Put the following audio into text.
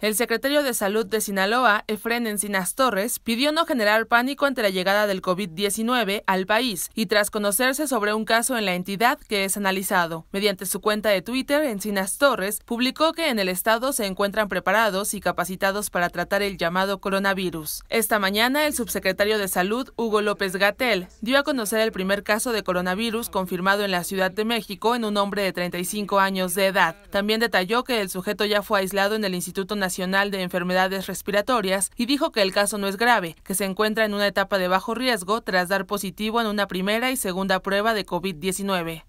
El secretario de Salud de Sinaloa, Efren Encinas Torres, pidió no generar pánico ante la llegada del COVID-19 al país y tras conocerse sobre un caso en la entidad que es analizado. Mediante su cuenta de Twitter, Encinas Torres publicó que en el estado se encuentran preparados y capacitados para tratar el llamado coronavirus. Esta mañana, el subsecretario de Salud, Hugo López Gatel, dio a conocer el primer caso de coronavirus confirmado en la Ciudad de México en un hombre de 35 años de edad. También detalló que el sujeto ya fue aislado en el Instituto Nacional Nacional de Enfermedades Respiratorias y dijo que el caso no es grave, que se encuentra en una etapa de bajo riesgo tras dar positivo en una primera y segunda prueba de COVID-19.